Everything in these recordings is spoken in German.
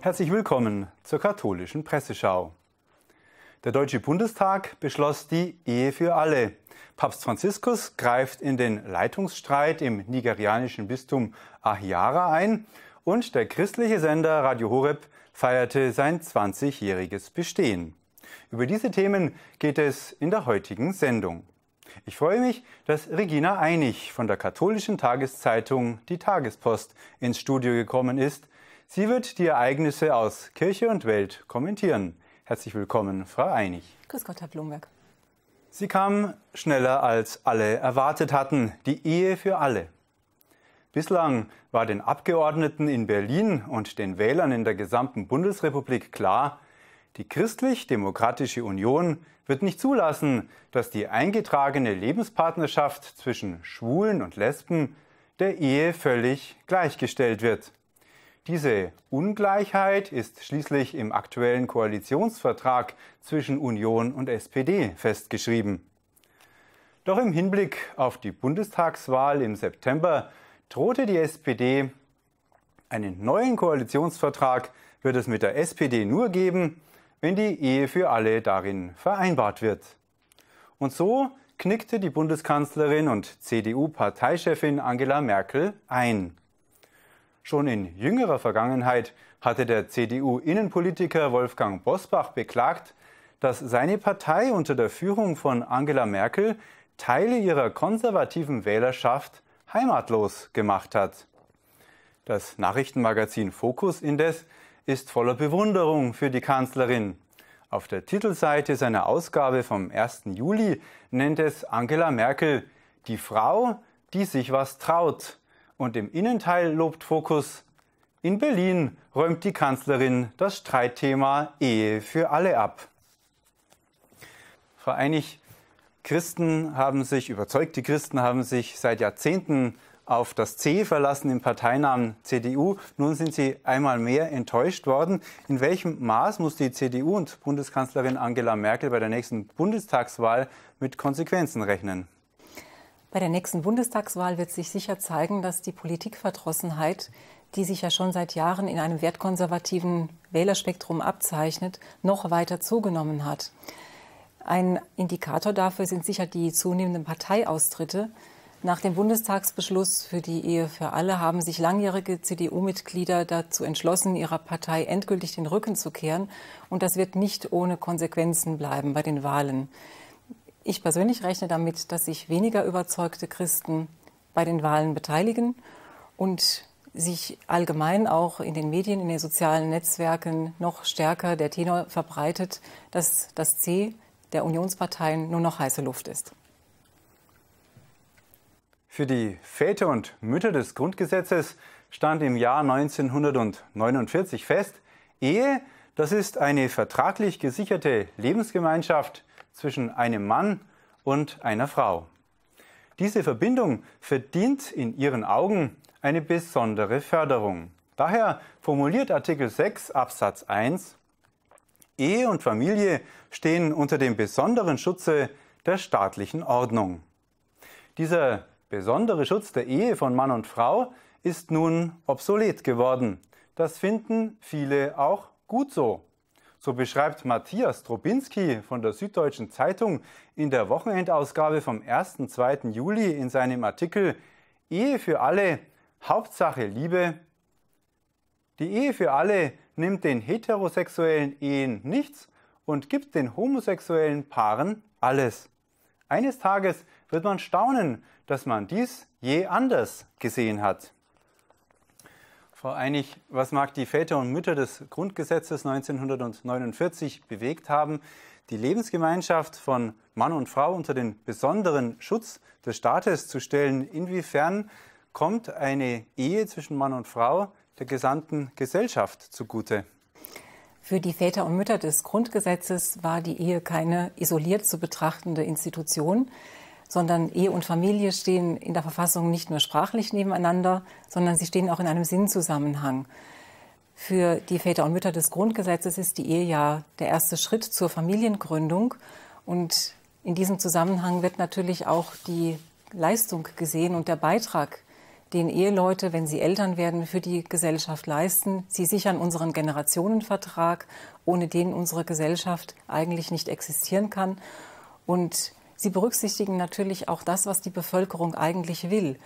Herzlich willkommen zur katholischen Presseschau. Der Deutsche Bundestag beschloss die Ehe für alle. Papst Franziskus greift in den Leitungsstreit im nigerianischen Bistum Ahiara ein und der christliche Sender Radio Horeb feierte sein 20-jähriges Bestehen. Über diese Themen geht es in der heutigen Sendung. Ich freue mich, dass Regina Einig von der katholischen Tageszeitung Die Tagespost ins Studio gekommen ist Sie wird die Ereignisse aus Kirche und Welt kommentieren. Herzlich willkommen, Frau Einig. Grüß Gott, Herr Blumberg. Sie kam schneller, als alle erwartet hatten. Die Ehe für alle. Bislang war den Abgeordneten in Berlin und den Wählern in der gesamten Bundesrepublik klar, die christlich-demokratische Union wird nicht zulassen, dass die eingetragene Lebenspartnerschaft zwischen Schwulen und Lesben der Ehe völlig gleichgestellt wird. Diese Ungleichheit ist schließlich im aktuellen Koalitionsvertrag zwischen Union und SPD festgeschrieben. Doch im Hinblick auf die Bundestagswahl im September drohte die SPD, einen neuen Koalitionsvertrag wird es mit der SPD nur geben, wenn die Ehe für alle darin vereinbart wird. Und so knickte die Bundeskanzlerin und CDU-Parteichefin Angela Merkel ein. Schon in jüngerer Vergangenheit hatte der CDU-Innenpolitiker Wolfgang Bosbach beklagt, dass seine Partei unter der Führung von Angela Merkel Teile ihrer konservativen Wählerschaft heimatlos gemacht hat. Das Nachrichtenmagazin Focus indes ist voller Bewunderung für die Kanzlerin. Auf der Titelseite seiner Ausgabe vom 1. Juli nennt es Angela Merkel die Frau, die sich was traut, und im Innenteil lobt Fokus, in Berlin räumt die Kanzlerin das Streitthema Ehe für alle ab. Vereinigt Christen haben sich, überzeugte Christen haben sich seit Jahrzehnten auf das C verlassen im Parteinamen CDU. Nun sind sie einmal mehr enttäuscht worden. In welchem Maß muss die CDU und Bundeskanzlerin Angela Merkel bei der nächsten Bundestagswahl mit Konsequenzen rechnen? Bei der nächsten Bundestagswahl wird sich sicher zeigen, dass die Politikverdrossenheit, die sich ja schon seit Jahren in einem wertkonservativen Wählerspektrum abzeichnet, noch weiter zugenommen hat. Ein Indikator dafür sind sicher die zunehmenden Parteiaustritte. Nach dem Bundestagsbeschluss für die Ehe für alle haben sich langjährige CDU-Mitglieder dazu entschlossen, ihrer Partei endgültig den Rücken zu kehren. Und das wird nicht ohne Konsequenzen bleiben bei den Wahlen. Ich persönlich rechne damit, dass sich weniger überzeugte Christen bei den Wahlen beteiligen und sich allgemein auch in den Medien, in den sozialen Netzwerken noch stärker der Tenor verbreitet, dass das C der Unionsparteien nur noch heiße Luft ist. Für die Väter und Mütter des Grundgesetzes stand im Jahr 1949 fest, Ehe, das ist eine vertraglich gesicherte Lebensgemeinschaft zwischen einem Mann und einer Frau. Diese Verbindung verdient in ihren Augen eine besondere Förderung. Daher formuliert Artikel 6 Absatz 1, Ehe und Familie stehen unter dem besonderen Schutze der staatlichen Ordnung. Dieser besondere Schutz der Ehe von Mann und Frau ist nun obsolet geworden. Das finden viele auch gut so. So beschreibt Matthias Drobinski von der Süddeutschen Zeitung in der Wochenendausgabe vom 1.2. Juli in seinem Artikel Ehe für alle, Hauptsache Liebe. Die Ehe für alle nimmt den heterosexuellen Ehen nichts und gibt den homosexuellen Paaren alles. Eines Tages wird man staunen, dass man dies je anders gesehen hat. Frau Einig, was mag die Väter und Mütter des Grundgesetzes 1949 bewegt haben, die Lebensgemeinschaft von Mann und Frau unter den besonderen Schutz des Staates zu stellen? Inwiefern kommt eine Ehe zwischen Mann und Frau der gesamten Gesellschaft zugute? Für die Väter und Mütter des Grundgesetzes war die Ehe keine isoliert zu betrachtende Institution, sondern Ehe und Familie stehen in der Verfassung nicht nur sprachlich nebeneinander, sondern sie stehen auch in einem Sinnzusammenhang. Für die Väter und Mütter des Grundgesetzes ist die Ehe ja der erste Schritt zur Familiengründung. Und in diesem Zusammenhang wird natürlich auch die Leistung gesehen und der Beitrag, den Eheleute, wenn sie Eltern werden, für die Gesellschaft leisten. Sie sichern unseren Generationenvertrag, ohne den unsere Gesellschaft eigentlich nicht existieren kann. Und sie berücksichtigen natürlich auch das, was die Bevölkerung eigentlich will.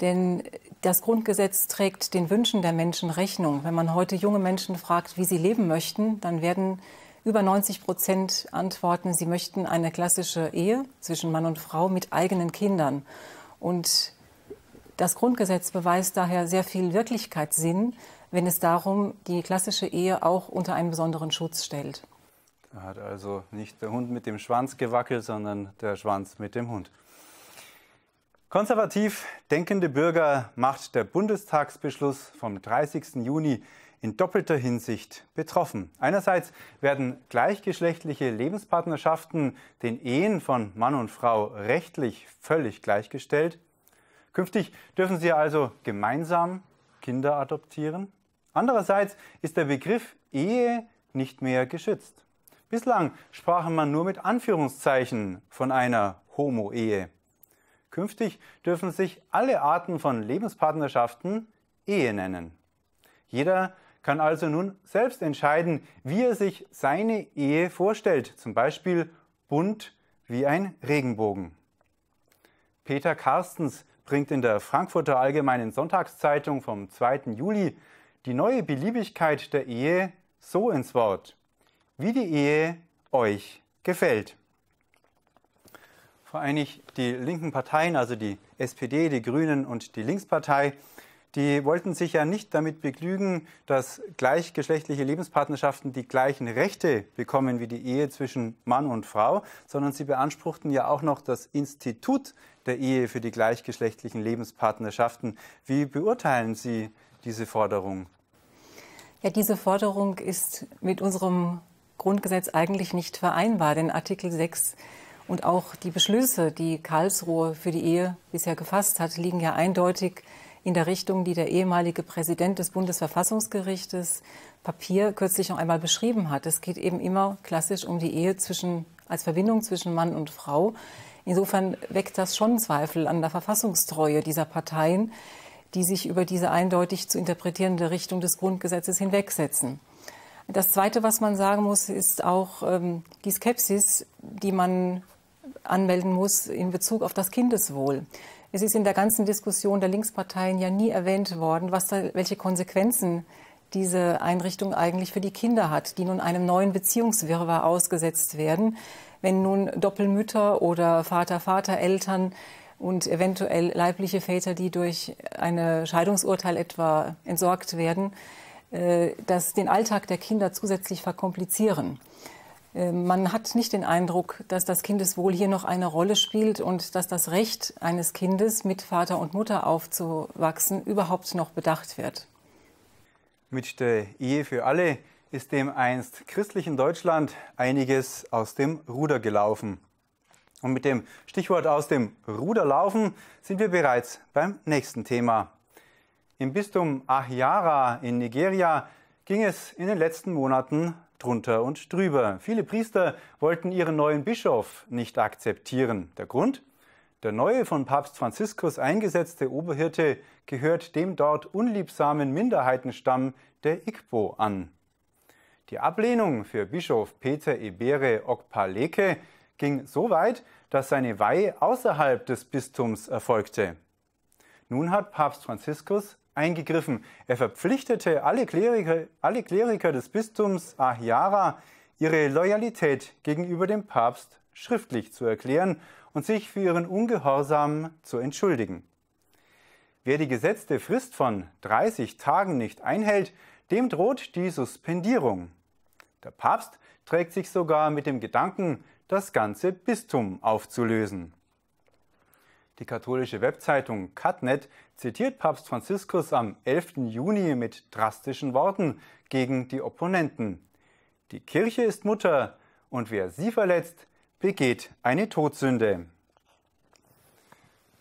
Denn das Grundgesetz trägt den Wünschen der Menschen Rechnung. Wenn man heute junge Menschen fragt, wie sie leben möchten, dann werden über 90 Prozent antworten, sie möchten eine klassische Ehe zwischen Mann und Frau mit eigenen Kindern. Und das Grundgesetz beweist daher sehr viel Wirklichkeitssinn, wenn es darum, die klassische Ehe auch unter einen besonderen Schutz stellt. Da hat also nicht der Hund mit dem Schwanz gewackelt, sondern der Schwanz mit dem Hund. Konservativ denkende Bürger macht der Bundestagsbeschluss vom 30. Juni in doppelter Hinsicht betroffen. Einerseits werden gleichgeschlechtliche Lebenspartnerschaften den Ehen von Mann und Frau rechtlich völlig gleichgestellt. Künftig dürfen sie also gemeinsam Kinder adoptieren. Andererseits ist der Begriff Ehe nicht mehr geschützt. Bislang sprach man nur mit Anführungszeichen von einer Homo-Ehe. Künftig dürfen sich alle Arten von Lebenspartnerschaften Ehe nennen. Jeder kann also nun selbst entscheiden, wie er sich seine Ehe vorstellt, zum Beispiel bunt wie ein Regenbogen. Peter Karstens bringt in der Frankfurter Allgemeinen Sonntagszeitung vom 2. Juli die neue Beliebigkeit der Ehe so ins Wort wie die Ehe euch gefällt. Vereinigt die linken Parteien, also die SPD, die Grünen und die Linkspartei, die wollten sich ja nicht damit begnügen, dass gleichgeschlechtliche Lebenspartnerschaften die gleichen Rechte bekommen wie die Ehe zwischen Mann und Frau, sondern sie beanspruchten ja auch noch das Institut der Ehe für die gleichgeschlechtlichen Lebenspartnerschaften. Wie beurteilen Sie diese Forderung? Ja, diese Forderung ist mit unserem Grundgesetz eigentlich nicht vereinbar, denn Artikel 6 und auch die Beschlüsse, die Karlsruhe für die Ehe bisher gefasst hat, liegen ja eindeutig in der Richtung, die der ehemalige Präsident des Bundesverfassungsgerichtes Papier kürzlich noch einmal beschrieben hat. Es geht eben immer klassisch um die Ehe zwischen, als Verbindung zwischen Mann und Frau. Insofern weckt das schon Zweifel an der Verfassungstreue dieser Parteien, die sich über diese eindeutig zu interpretierende Richtung des Grundgesetzes hinwegsetzen. Das Zweite, was man sagen muss, ist auch ähm, die Skepsis, die man anmelden muss in Bezug auf das Kindeswohl. Es ist in der ganzen Diskussion der Linksparteien ja nie erwähnt worden, was da, welche Konsequenzen diese Einrichtung eigentlich für die Kinder hat, die nun einem neuen Beziehungswirrwarr ausgesetzt werden. Wenn nun Doppelmütter oder Vater, Vater, Eltern und eventuell leibliche Väter, die durch ein Scheidungsurteil etwa entsorgt werden, äh, das den Alltag der Kinder zusätzlich verkomplizieren. Ähm, man hat nicht den Eindruck, dass das Kindeswohl hier noch eine Rolle spielt und dass das Recht eines Kindes, mit Vater und Mutter aufzuwachsen, überhaupt noch bedacht wird. Mit der Ehe für alle ist dem einst christlichen Deutschland einiges aus dem Ruder gelaufen. Und mit dem Stichwort aus dem Ruder laufen sind wir bereits beim nächsten Thema. Im Bistum Ahiara in Nigeria ging es in den letzten Monaten drunter und drüber. Viele Priester wollten ihren neuen Bischof nicht akzeptieren. Der Grund? Der neue von Papst Franziskus eingesetzte Oberhirte gehört dem dort unliebsamen Minderheitenstamm der Igbo an. Die Ablehnung für Bischof Peter Ebere Okpaleke ging so weit, dass seine Weihe außerhalb des Bistums erfolgte. Nun hat Papst Franziskus eingegriffen. Er verpflichtete alle Kleriker, alle Kleriker des Bistums Ahiara, ihre Loyalität gegenüber dem Papst schriftlich zu erklären und sich für ihren Ungehorsam zu entschuldigen. Wer die gesetzte Frist von 30 Tagen nicht einhält, dem droht die Suspendierung. Der Papst trägt sich sogar mit dem Gedanken, das ganze Bistum aufzulösen. Die katholische Webzeitung CutNet zitiert Papst Franziskus am 11. Juni mit drastischen Worten gegen die Opponenten. Die Kirche ist Mutter und wer sie verletzt, begeht eine Todsünde.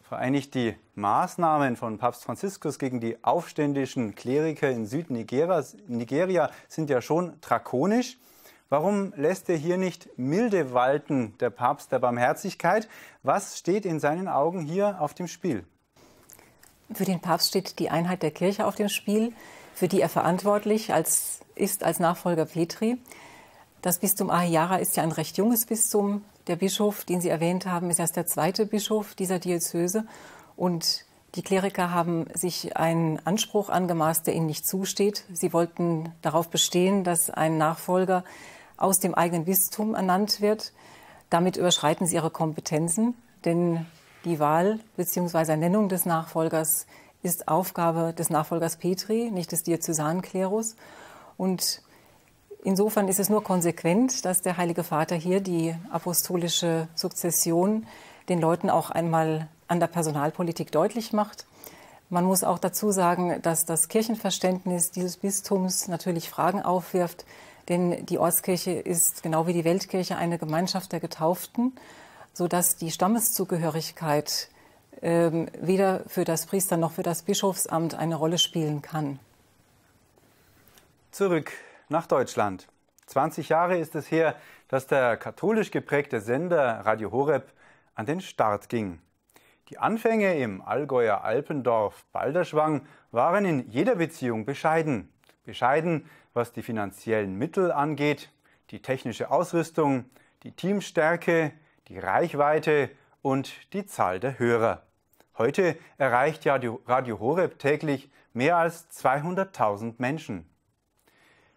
Vereinigt die Maßnahmen von Papst Franziskus gegen die aufständischen Kleriker in Südnigeria sind ja schon drakonisch. Warum lässt er hier nicht milde walten, der Papst der Barmherzigkeit? Was steht in seinen Augen hier auf dem Spiel? Für den Papst steht die Einheit der Kirche auf dem Spiel, für die er verantwortlich als, ist als Nachfolger Petri. Das Bistum Ahiara ist ja ein recht junges Bistum. Der Bischof, den Sie erwähnt haben, ist erst der zweite Bischof dieser Diözese. Und die Kleriker haben sich einen Anspruch angemaßt, der ihnen nicht zusteht. Sie wollten darauf bestehen, dass ein Nachfolger aus dem eigenen Bistum ernannt wird. Damit überschreiten sie ihre Kompetenzen, denn die Wahl bzw. Ernennung des Nachfolgers ist Aufgabe des Nachfolgers Petri, nicht des Diözesanklerus. Und insofern ist es nur konsequent, dass der Heilige Vater hier die apostolische Sukzession den Leuten auch einmal an der Personalpolitik deutlich macht. Man muss auch dazu sagen, dass das Kirchenverständnis dieses Bistums natürlich Fragen aufwirft, denn die Ortskirche ist genau wie die Weltkirche eine Gemeinschaft der Getauften, sodass die Stammeszugehörigkeit ähm, weder für das Priester noch für das Bischofsamt eine Rolle spielen kann. Zurück nach Deutschland. 20 Jahre ist es her, dass der katholisch geprägte Sender Radio Horeb an den Start ging. Die Anfänge im Allgäuer Alpendorf Balderschwang waren in jeder Beziehung bescheiden. Bescheiden, was die finanziellen Mittel angeht, die technische Ausrüstung, die Teamstärke, die Reichweite und die Zahl der Hörer. Heute erreicht ja Radio Horeb täglich mehr als 200.000 Menschen.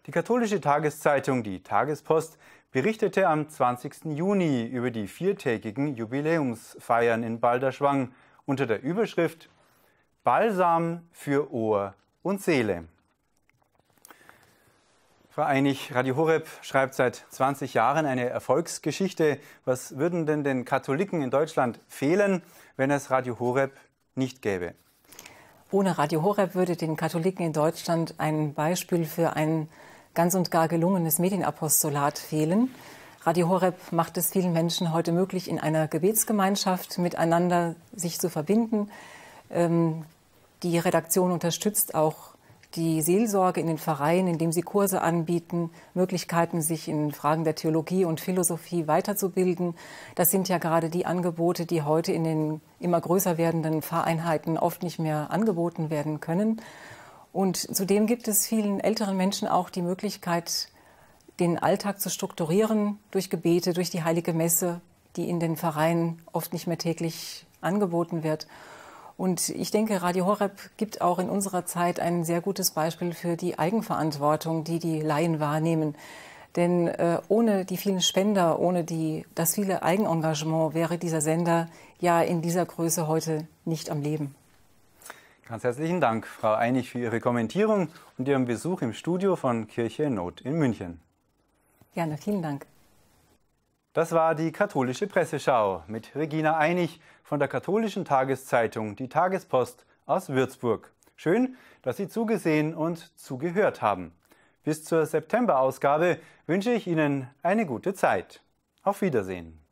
Die katholische Tageszeitung Die Tagespost berichtete am 20. Juni über die viertägigen Jubiläumsfeiern in Balderschwang unter der Überschrift Balsam für Ohr und Seele. Vereinigt Radio Horeb schreibt seit 20 Jahren eine Erfolgsgeschichte. Was würden denn den Katholiken in Deutschland fehlen, wenn es Radio Horeb nicht gäbe? Ohne Radio Horeb würde den Katholiken in Deutschland ein Beispiel für ein ganz und gar gelungenes Medienapostolat fehlen. Radio Horeb macht es vielen Menschen heute möglich, in einer Gebetsgemeinschaft miteinander sich zu verbinden. Ähm, die Redaktion unterstützt auch die Seelsorge in den Vereinen, indem sie Kurse anbieten, Möglichkeiten, sich in Fragen der Theologie und Philosophie weiterzubilden. Das sind ja gerade die Angebote, die heute in den immer größer werdenden Pfarreinheiten oft nicht mehr angeboten werden können. Und zudem gibt es vielen älteren Menschen auch die Möglichkeit, den Alltag zu strukturieren durch Gebete, durch die heilige Messe, die in den Vereinen oft nicht mehr täglich angeboten wird. Und ich denke, Radio Horeb gibt auch in unserer Zeit ein sehr gutes Beispiel für die Eigenverantwortung, die die Laien wahrnehmen. Denn äh, ohne die vielen Spender, ohne die, das viele Eigenengagement wäre dieser Sender ja in dieser Größe heute nicht am Leben. Ganz herzlichen Dank, Frau Einig, für Ihre Kommentierung und Ihren Besuch im Studio von Kirche in Not in München. Gerne, vielen Dank. Das war die katholische Presseschau mit Regina Einig von der katholischen Tageszeitung Die Tagespost aus Würzburg. Schön, dass Sie zugesehen und zugehört haben. Bis zur September-Ausgabe wünsche ich Ihnen eine gute Zeit. Auf Wiedersehen.